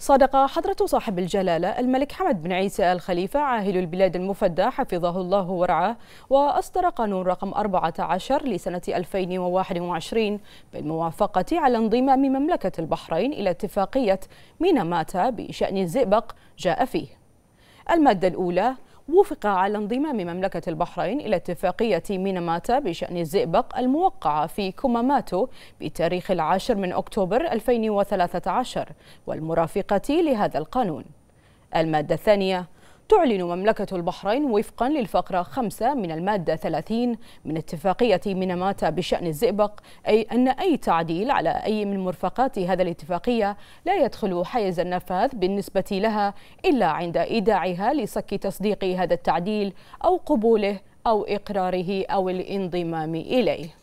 صادق حضرة صاحب الجلالة الملك حمد بن عيسى الخليفة عاهل البلاد المفدى حفظه الله ورعاه وأصدر قانون رقم 14 لسنة 2021 بالموافقة على انضمام مملكة البحرين إلى اتفاقية ميناماتا بشأن الزئبق جاء فيه المادة الأولى وفق على انضمام مملكة البحرين إلى اتفاقية ميناماتا بشأن الزئبق الموقعة في كوماماتو بتاريخ العاشر من أكتوبر 2013 والمرافقة لهذا القانون المادة الثانية تعلن مملكة البحرين وفقا للفقرة 5 من المادة 30 من اتفاقية ميناماتا بشأن الزئبق أي أن أي تعديل على أي من مرفقات هذا الاتفاقية لا يدخل حيز النفاذ بالنسبة لها إلا عند إيداعها لصك تصديق هذا التعديل أو قبوله أو إقراره أو الانضمام إليه